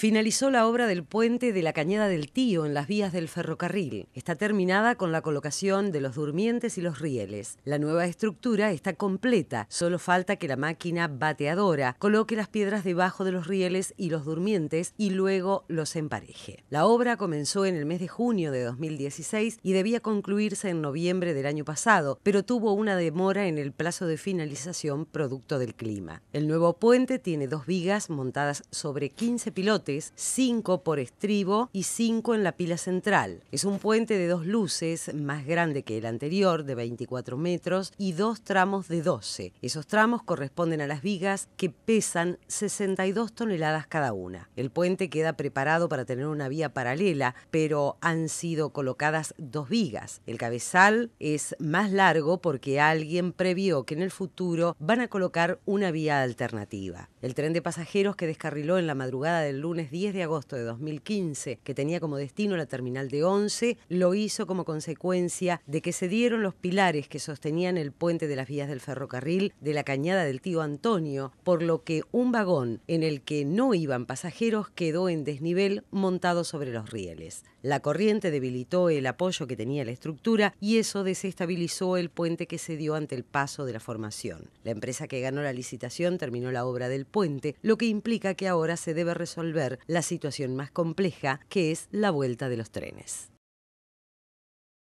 finalizó la obra del puente de la Cañada del Tío en las vías del ferrocarril. Está terminada con la colocación de los durmientes y los rieles. La nueva estructura está completa, solo falta que la máquina bateadora coloque las piedras debajo de los rieles y los durmientes y luego los empareje. La obra comenzó en el mes de junio de 2016 y debía concluirse en noviembre del año pasado, pero tuvo una demora en el plazo de finalización producto del clima. El nuevo puente tiene dos vigas montadas sobre 15 pilotes 5 por estribo y 5 en la pila central. Es un puente de dos luces, más grande que el anterior, de 24 metros, y dos tramos de 12. Esos tramos corresponden a las vigas que pesan 62 toneladas cada una. El puente queda preparado para tener una vía paralela, pero han sido colocadas dos vigas. El cabezal es más largo porque alguien previó que en el futuro van a colocar una vía alternativa. El tren de pasajeros que descarriló en la madrugada del lunes 10 de agosto de 2015, que tenía como destino la terminal de 11, lo hizo como consecuencia de que se dieron los pilares que sostenían el puente de las vías del ferrocarril de la cañada del tío Antonio, por lo que un vagón en el que no iban pasajeros quedó en desnivel montado sobre los rieles. La corriente debilitó el apoyo que tenía la estructura y eso desestabilizó el puente que se dio ante el paso de la formación. La empresa que ganó la licitación terminó la obra del puente, lo que implica que ahora se debe resolver la situación más compleja que es la vuelta de los trenes.